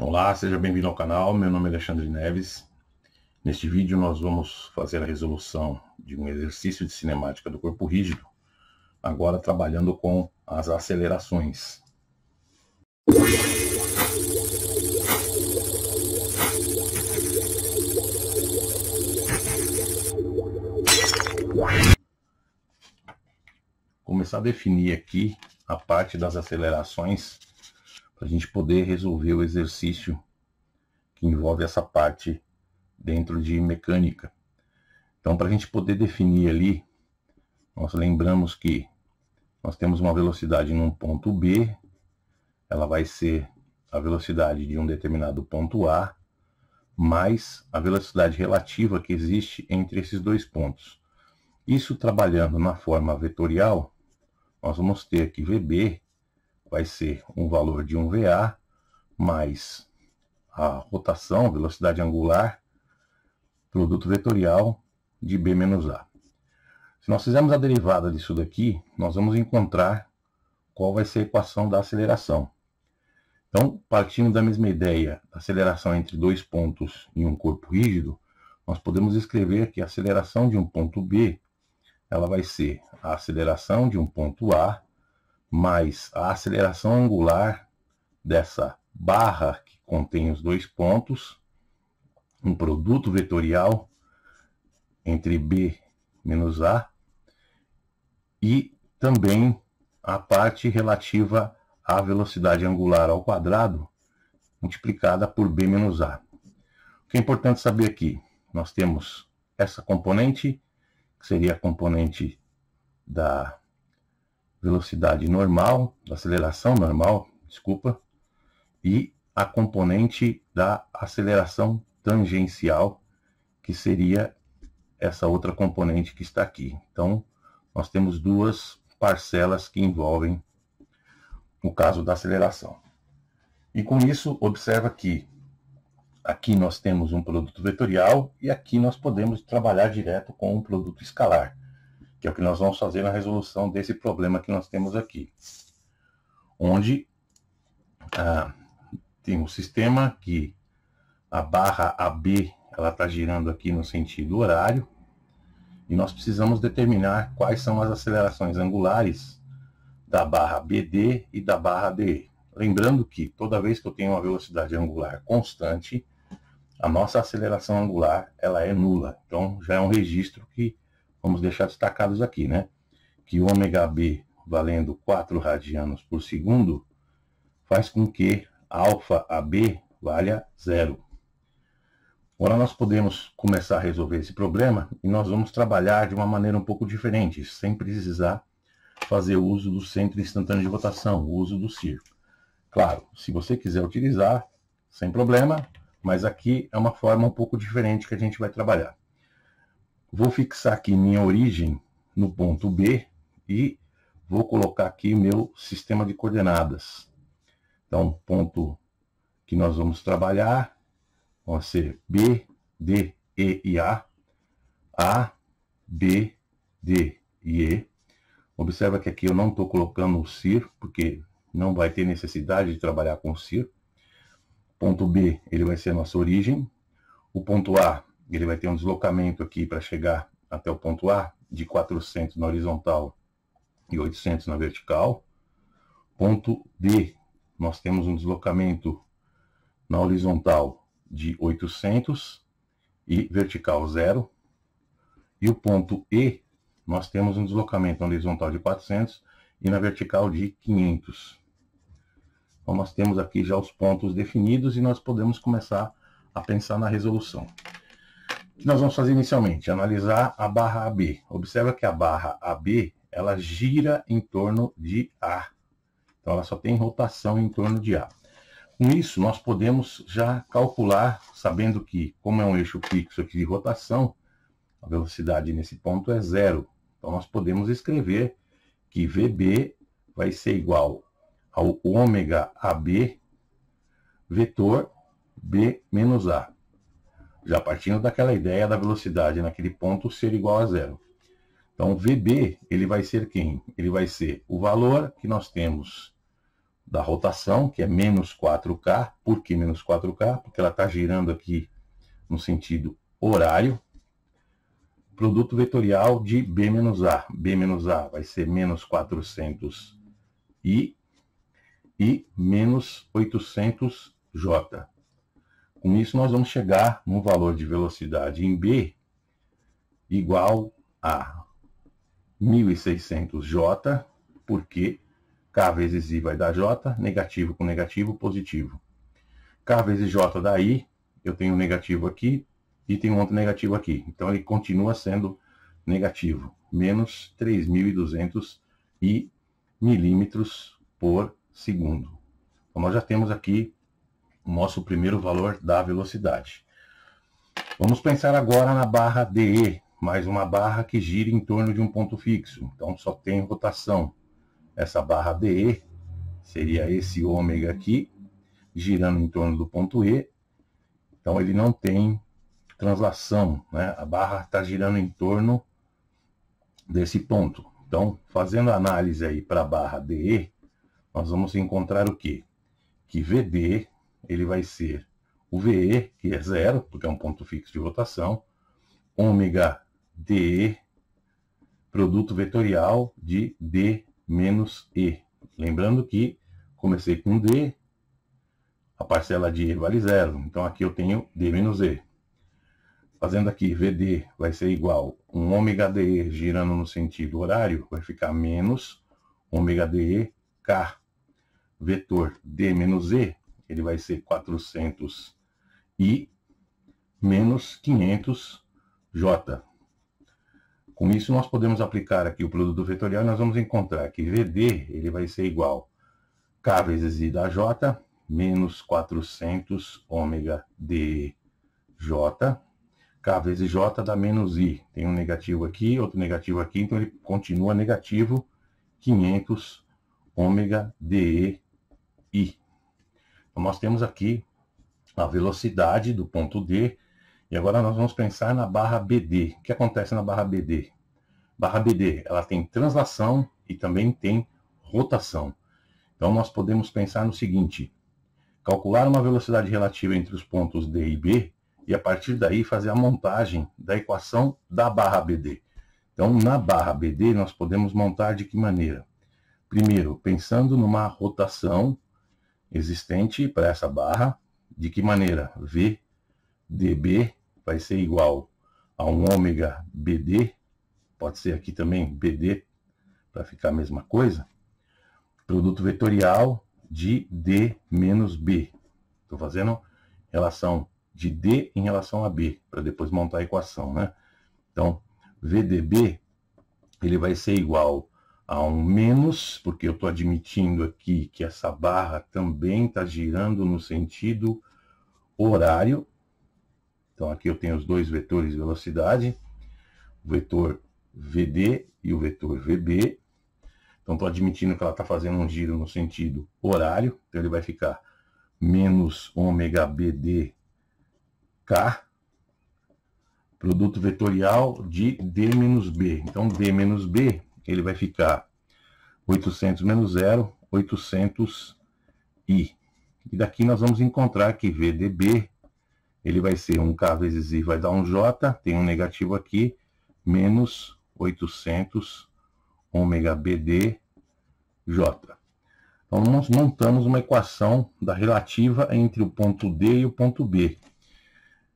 Olá, seja bem-vindo ao canal. Meu nome é Alexandre Neves. Neste vídeo nós vamos fazer a resolução de um exercício de cinemática do corpo rígido, agora trabalhando com as acelerações. Começar a definir aqui a parte das acelerações para a gente poder resolver o exercício que envolve essa parte dentro de mecânica. Então, para a gente poder definir ali, nós lembramos que nós temos uma velocidade num ponto B, ela vai ser a velocidade de um determinado ponto A, mais a velocidade relativa que existe entre esses dois pontos. Isso trabalhando na forma vetorial, nós vamos ter que VB vai ser um valor de 1VA mais a rotação, velocidade angular, produto vetorial de B menos A. Se nós fizermos a derivada disso daqui, nós vamos encontrar qual vai ser a equação da aceleração. Então, partindo da mesma ideia aceleração entre dois pontos em um corpo rígido, nós podemos escrever que a aceleração de um ponto B ela vai ser a aceleração de um ponto A mais a aceleração angular dessa barra que contém os dois pontos, um produto vetorial entre B menos A, e também a parte relativa à velocidade angular ao quadrado multiplicada por B menos A. O que é importante saber aqui, nós temos essa componente, que seria a componente da velocidade normal, da aceleração normal, desculpa, e a componente da aceleração tangencial, que seria essa outra componente que está aqui. Então, nós temos duas parcelas que envolvem o caso da aceleração. E com isso, observa que aqui nós temos um produto vetorial e aqui nós podemos trabalhar direto com um produto escalar que é o que nós vamos fazer na resolução desse problema que nós temos aqui, onde ah, tem um sistema que a barra AB ela está girando aqui no sentido horário, e nós precisamos determinar quais são as acelerações angulares da barra BD e da barra DE. Lembrando que toda vez que eu tenho uma velocidade angular constante, a nossa aceleração angular ela é nula. Então já é um registro que vamos deixar destacados aqui, né? Que o ômega B valendo 4 radianos por segundo faz com que alfa AB valha zero. Agora nós podemos começar a resolver esse problema e nós vamos trabalhar de uma maneira um pouco diferente, sem precisar fazer uso do centro instantâneo de rotação, o uso do CIR. Claro, se você quiser utilizar, sem problema, mas aqui é uma forma um pouco diferente que a gente vai trabalhar. Vou fixar aqui minha origem no ponto B e vou colocar aqui meu sistema de coordenadas. Então, ponto que nós vamos trabalhar vão ser B, D, E e A. A, B, D e E. Observa que aqui eu não estou colocando o CIR, porque não vai ter necessidade de trabalhar com o CIR. Ponto B, ele vai ser a nossa origem. O ponto A ele vai ter um deslocamento aqui para chegar até o ponto A de 400 na horizontal e 800 na vertical. Ponto D, nós temos um deslocamento na horizontal de 800 e vertical zero. E o ponto E, nós temos um deslocamento na horizontal de 400 e na vertical de 500. Então, nós temos aqui já os pontos definidos e nós podemos começar a pensar na resolução. O que nós vamos fazer inicialmente? Analisar a barra AB. Observa que a barra AB ela gira em torno de A. Então ela só tem rotação em torno de A. Com isso, nós podemos já calcular, sabendo que, como é um eixo fixo aqui de rotação, a velocidade nesse ponto é zero. Então nós podemos escrever que VB vai ser igual ao ômega AB vetor B menos A já partindo daquela ideia da velocidade naquele ponto ser igual a zero. Então, VB, ele vai ser quem? Ele vai ser o valor que nós temos da rotação, que é menos 4K. Por que menos 4K? Porque ela está girando aqui no sentido horário. Produto vetorial de B menos A. B menos A vai ser menos 400 I e menos 800J. Com isso, nós vamos chegar num valor de velocidade em B igual a 1.600J, porque K vezes I vai dar J, negativo com negativo, positivo. K vezes J dá I, eu tenho um negativo aqui e tenho outro negativo aqui. Então, ele continua sendo negativo, menos 3.200 I milímetros por segundo. Então, nós já temos aqui nosso primeiro valor da velocidade. Vamos pensar agora na barra DE, mais uma barra que gira em torno de um ponto fixo, então só tem rotação. Essa barra DE seria esse ômega aqui, girando em torno do ponto E, então ele não tem translação, né? a barra está girando em torno desse ponto. Então, fazendo a análise aí para a barra DE, nós vamos encontrar o quê? Que VD ele vai ser o VE, que é zero, porque é um ponto fixo de rotação, ômega DE, produto vetorial de D menos E. Lembrando que comecei com D, a parcela de E vale zero, então aqui eu tenho D menos E. Fazendo aqui, VD vai ser igual um ômega DE girando no sentido horário, vai ficar menos ômega DE K. Vetor D menos E ele vai ser 400 I menos 500J. Com isso, nós podemos aplicar aqui o produto vetorial e nós vamos encontrar que VD ele vai ser igual K vezes I da J menos 400 ômega de J. K vezes J dá menos I. Tem um negativo aqui, outro negativo aqui, então ele continua negativo 500 ômega de I. Então, nós temos aqui a velocidade do ponto D, e agora nós vamos pensar na barra BD. O que acontece na barra BD? Barra BD, ela tem translação e também tem rotação. Então nós podemos pensar no seguinte: calcular uma velocidade relativa entre os pontos D e B e a partir daí fazer a montagem da equação da barra BD. Então, na barra BD, nós podemos montar de que maneira? Primeiro, pensando numa rotação existente para essa barra. De que maneira? V dB vai ser igual a um ômega BD, pode ser aqui também BD, para ficar a mesma coisa. Produto vetorial de D menos B. Estou fazendo relação de D em relação a B, para depois montar a equação, né? Então, VDB, ele vai ser igual a um menos, porque eu estou admitindo aqui que essa barra também está girando no sentido horário. Então aqui eu tenho os dois vetores de velocidade, o vetor VD e o vetor VB. Então estou admitindo que ela está fazendo um giro no sentido horário, então ele vai ficar menos ômega BD K, produto vetorial de D menos B. Então D menos B ele vai ficar 800 menos 0, 800i. E daqui nós vamos encontrar que VDB, ele vai ser um K vezes I, vai dar um J, tem um negativo aqui, menos 800 ômega BD J. Então, nós montamos uma equação da relativa entre o ponto D e o ponto B.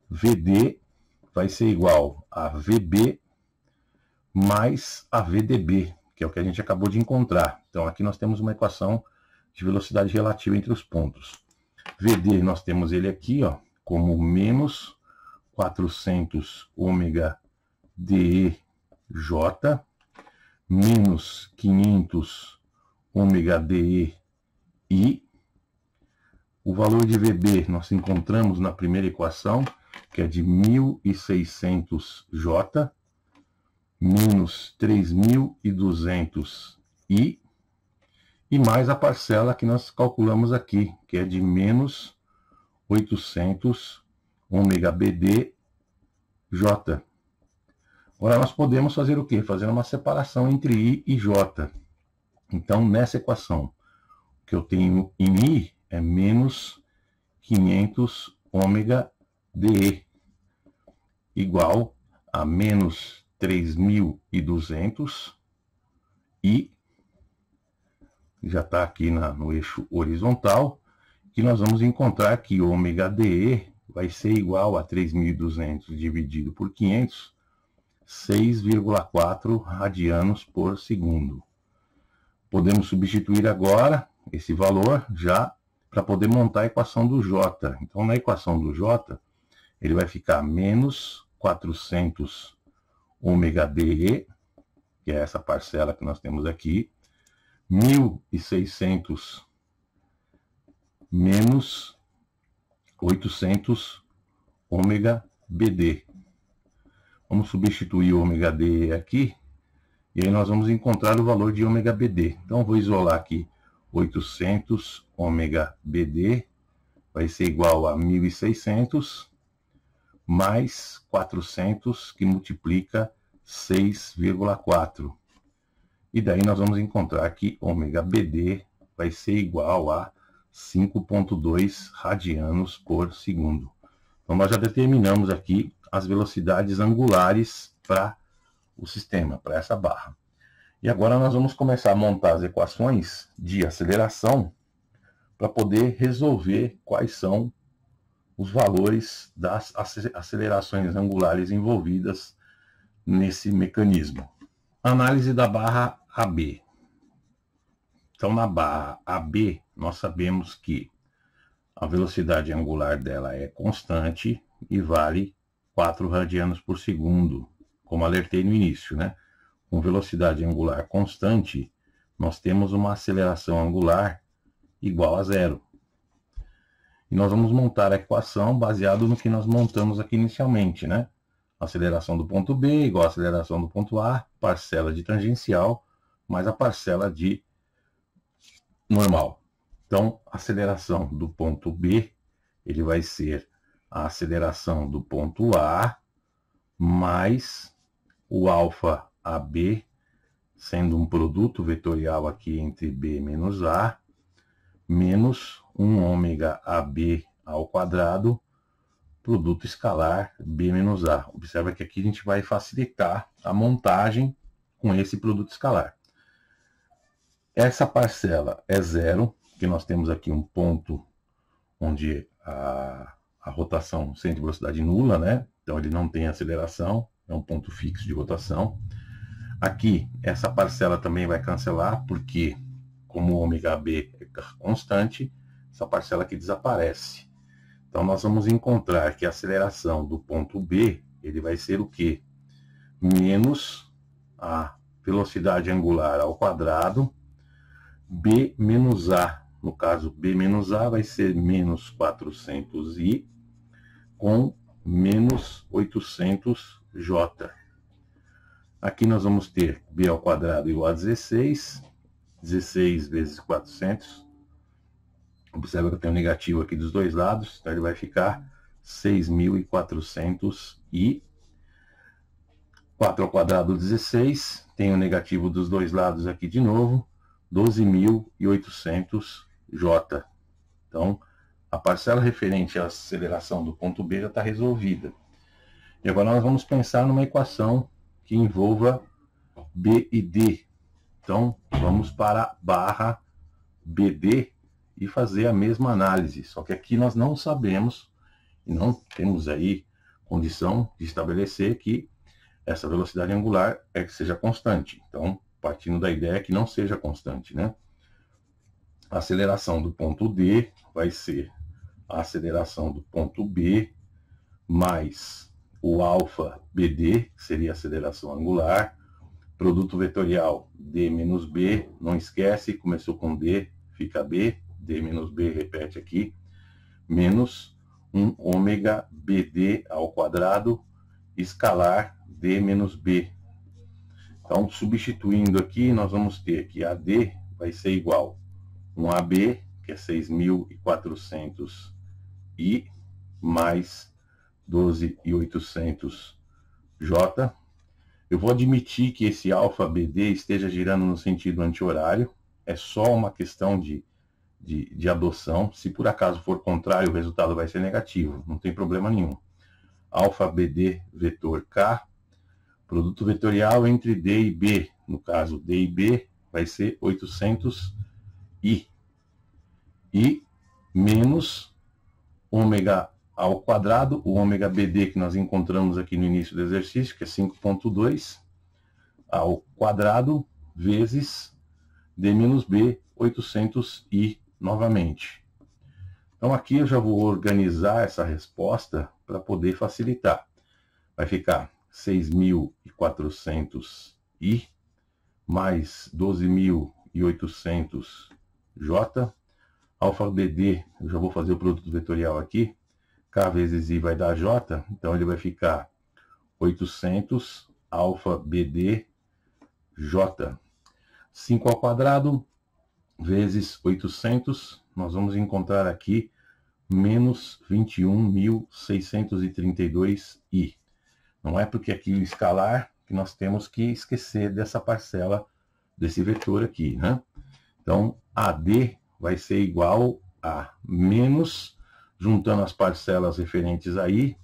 VD vai ser igual a VB mais a VDB, que é o que a gente acabou de encontrar. Então, aqui nós temos uma equação de velocidade relativa entre os pontos. VD, nós temos ele aqui, ó, como menos 400 ômega DEJ menos 500 ômega DEI. O valor de VB nós encontramos na primeira equação, que é de 1.600J menos 3.200 i e mais a parcela que nós calculamos aqui, que é de menos 800 ômega BD J. Agora, nós podemos fazer o quê? Fazer uma separação entre I e J. Então, nessa equação, o que eu tenho em I é menos 500 ômega DE, igual a menos 3.200 e já está aqui na, no eixo horizontal, que nós vamos encontrar que ômega DE vai ser igual a 3.200 dividido por 500, 6,4 radianos por segundo. Podemos substituir agora esse valor já para poder montar a equação do J. Então, na equação do J, ele vai ficar menos 400 ômega DE, que é essa parcela que nós temos aqui, 1.600 menos 800 ômega BD. Vamos substituir o ômega DE aqui, e aí nós vamos encontrar o valor de ômega BD. Então, vou isolar aqui 800 ômega BD, vai ser igual a 1.600 mais 400, que multiplica 6,4. E daí nós vamos encontrar que ômega BD vai ser igual a 5.2 radianos por segundo. Então, nós já determinamos aqui as velocidades angulares para o sistema, para essa barra. E agora nós vamos começar a montar as equações de aceleração para poder resolver quais são os valores das acelerações angulares envolvidas nesse mecanismo. Análise da barra AB. Então, na barra AB, nós sabemos que a velocidade angular dela é constante e vale 4 radianos por segundo, como alertei no início, né? Com velocidade angular constante, nós temos uma aceleração angular igual a zero. E nós vamos montar a equação baseado no que nós montamos aqui inicialmente, né? Aceleração do ponto B igual a aceleração do ponto A, parcela de tangencial, mais a parcela de normal. Então, a aceleração do ponto B, ele vai ser a aceleração do ponto A mais o alfa AB, sendo um produto vetorial aqui entre B menos A, menos 1 ômega AB ao quadrado, produto escalar B menos A. Observa que aqui a gente vai facilitar a montagem com esse produto escalar. Essa parcela é zero, que nós temos aqui um ponto onde a, a rotação sente velocidade nula, né? Então ele não tem aceleração, é um ponto fixo de rotação. Aqui, essa parcela também vai cancelar, porque como o ômega B é constante, essa parcela aqui desaparece. Então, nós vamos encontrar que a aceleração do ponto B, ele vai ser o quê? Menos a velocidade angular ao quadrado, B menos A. No caso, B menos A vai ser menos 400I com menos 800J. Aqui nós vamos ter B ao quadrado igual a 16, 16 vezes 400. Observa que eu tenho um negativo aqui dos dois lados, então ele vai ficar 6.400 e 4 ao quadrado 16, tem um negativo dos dois lados aqui de novo, 12.800 J. Então, a parcela referente à aceleração do ponto B já está resolvida. E agora nós vamos pensar numa equação que envolva B e D então, vamos para barra BD e fazer a mesma análise. Só que aqui nós não sabemos e não temos aí condição de estabelecer que essa velocidade angular é que seja constante. Então, partindo da ideia que não seja constante, né? A aceleração do ponto D vai ser a aceleração do ponto B mais o alfa BD, que seria a aceleração angular, Produto vetorial D menos B, não esquece, começou com D, fica B, D menos B, repete aqui, menos 1 ômega BD ao quadrado, escalar D menos B. Então, substituindo aqui, nós vamos ter que AD vai ser igual a 1 AB, que é 6.400 I, mais 12.800 J, eu vou admitir que esse alfa BD esteja girando no sentido anti-horário, é só uma questão de, de, de, adoção. Se por acaso for contrário, o resultado vai ser negativo, não tem problema nenhum. Alfa BD vetor K, produto vetorial entre D e B, no caso D e B vai ser 800i. E menos ômega ao quadrado, o ômega BD que nós encontramos aqui no início do exercício, que é 5.2, ao quadrado vezes D menos B, 800I novamente. Então aqui eu já vou organizar essa resposta para poder facilitar. Vai ficar 6.400I mais 12.800J. Alfa BD, eu já vou fazer o produto vetorial aqui, K vezes I vai dar J, então ele vai ficar 800 alfa BD J. 5 ao quadrado vezes 800, nós vamos encontrar aqui menos 21.632i. Não é porque aqui o escalar que nós temos que esquecer dessa parcela, desse vetor aqui, né? Então, AD vai ser igual a menos juntando as parcelas referentes aí,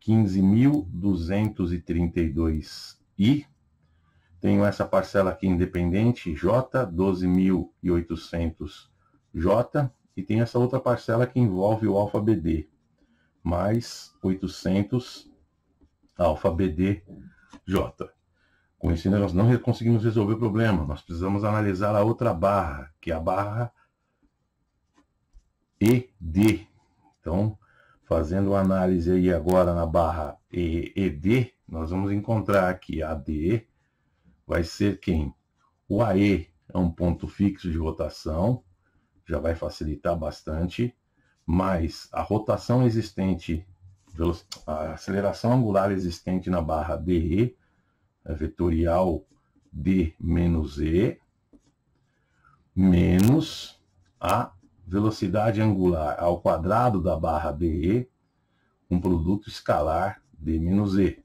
15.232 I. Tenho essa parcela aqui independente, J, 12.800 J. E tem essa outra parcela que envolve o alfa BD, mais 800 alfa BD J. Com isso, nós não conseguimos resolver o problema. Nós precisamos analisar a outra barra, que é a barra ED, então, fazendo análise aí agora na barra ED, nós vamos encontrar aqui AD, vai ser quem? O AE é um ponto fixo de rotação, já vai facilitar bastante, mas a rotação existente, a aceleração angular existente na barra DE, é vetorial D menos E, menos a velocidade angular ao quadrado da barra BE, um produto escalar D menos E.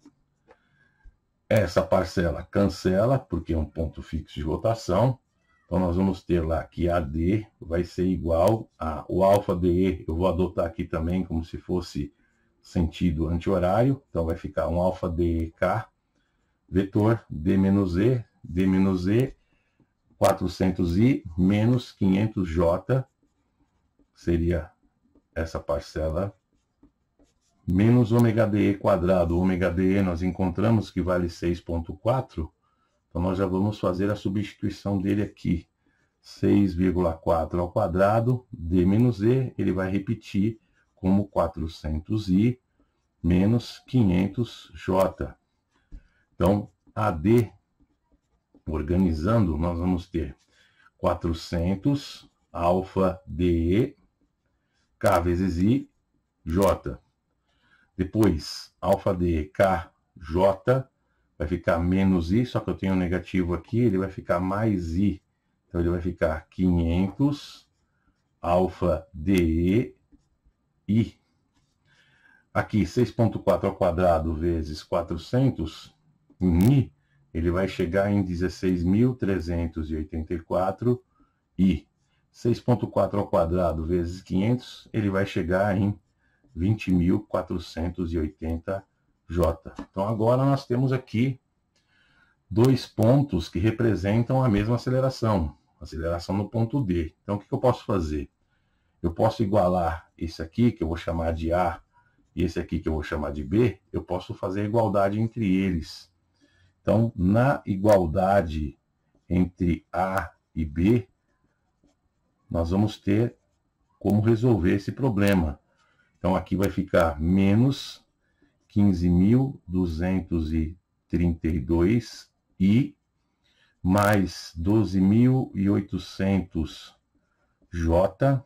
Essa parcela cancela, porque é um ponto fixo de rotação. Então, nós vamos ter lá que AD vai ser igual a o alfa DE. Eu vou adotar aqui também como se fosse sentido anti-horário. Então, vai ficar um alfa K vetor D menos E, D menos E, 400i menos 500j seria essa parcela menos ômega DE quadrado. Ômega DE nós encontramos que vale 6,4. Então nós já vamos fazer a substituição dele aqui. 6,4 ao quadrado, D menos E, ele vai repetir como 400I menos 500J. Então, AD, organizando, nós vamos ter 400 alfa DE K vezes I, J. Depois, alfa de K, J, vai ficar menos I, só que eu tenho um negativo aqui, ele vai ficar mais I. Então, ele vai ficar 500 alfa de I. Aqui, 6.4 ao quadrado vezes 400 em I, ele vai chegar em 16.384 I. 6.4 ao quadrado vezes 500, ele vai chegar em 20.480 J. Então agora nós temos aqui dois pontos que representam a mesma aceleração, aceleração no ponto D. Então o que eu posso fazer? Eu posso igualar esse aqui, que eu vou chamar de A, e esse aqui que eu vou chamar de B, eu posso fazer a igualdade entre eles. Então, na igualdade entre A e B, nós vamos ter como resolver esse problema. Então, aqui vai ficar menos 15.232 e mais 12.800 J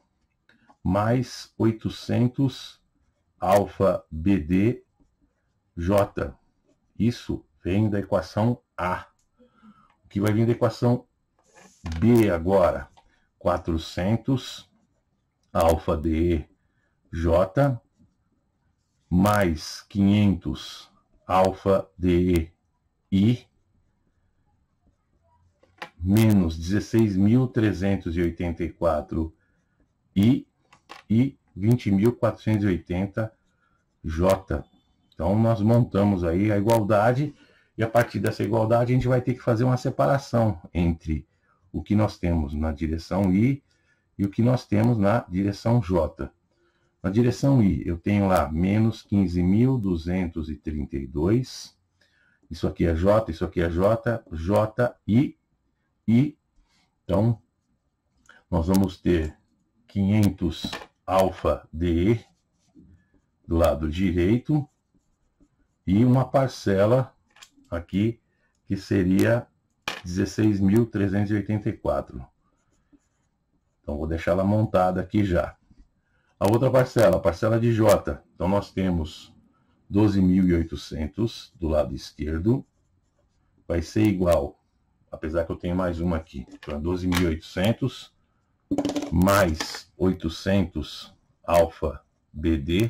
mais 800 alfa BD J. Isso vem da equação A. O que vai vir da equação B agora? 400 alfa de J mais 500 alfa de I menos 16.384 I e 20.480 J. Então, nós montamos aí a igualdade e a partir dessa igualdade a gente vai ter que fazer uma separação entre o que nós temos na direção I e o que nós temos na direção J. Na direção I, eu tenho lá menos 15.232. Isso aqui é J, isso aqui é J, J, I, I. Então, nós vamos ter 500 alfa DE do lado direito e uma parcela aqui que seria 16.384. Então vou deixar ela montada aqui já. A outra parcela, a parcela de J. Então nós temos 12.800 do lado esquerdo. Vai ser igual, apesar que eu tenho mais uma aqui. Então 12.800 é mais 800 alfa BD.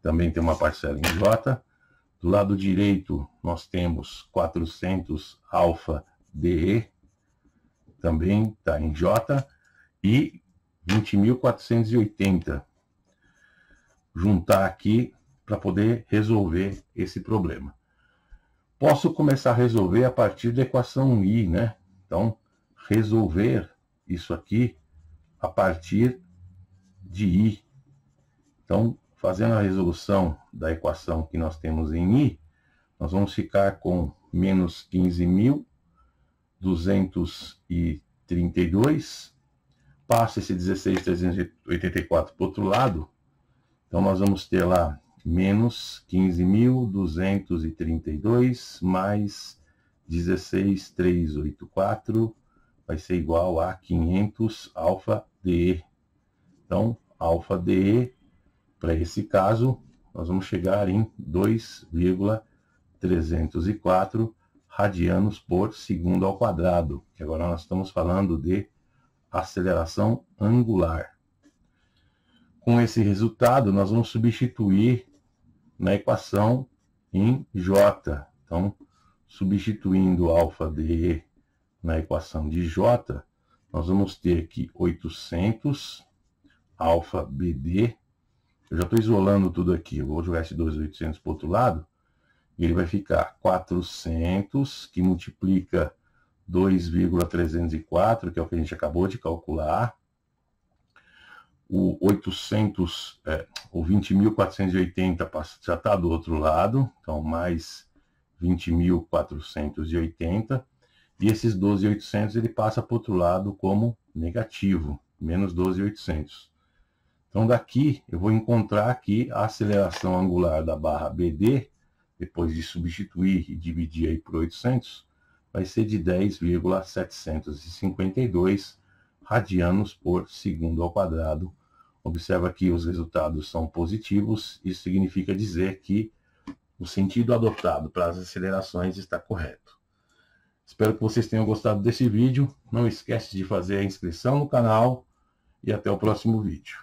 Também tem uma parcela em J. Do lado direito, nós temos 400 alfa DE, também está em J, e 20.480. Juntar aqui para poder resolver esse problema. Posso começar a resolver a partir da equação I, né? Então, resolver isso aqui a partir de I. Então, Fazendo a resolução da equação que nós temos em I, nós vamos ficar com menos 15.232. Passa esse 16.384 para o outro lado. Então, nós vamos ter lá menos 15.232 mais 16.384 vai ser igual a 500 alfa DE. Então, alfa DE para esse caso, nós vamos chegar em 2,304 radianos por segundo ao quadrado, que agora nós estamos falando de aceleração angular. Com esse resultado, nós vamos substituir na equação em J. Então, substituindo alfa DE na equação de J, nós vamos ter que 800 alfa BD eu já estou isolando tudo aqui. Eu vou jogar esse 2,800 para o outro lado. E ele vai ficar 400, que multiplica 2,304, que é o que a gente acabou de calcular. O 800, é, o 20.480 já está do outro lado, então mais 20.480. E esses 12.800 ele passa para o outro lado como negativo, menos 12.800. Então daqui eu vou encontrar aqui a aceleração angular da barra BD, depois de substituir e dividir aí por 800, vai ser de 10,752 radianos por segundo ao quadrado. Observa que os resultados são positivos, isso significa dizer que o sentido adotado para as acelerações está correto. Espero que vocês tenham gostado desse vídeo. Não esquece de fazer a inscrição no canal e até o próximo vídeo.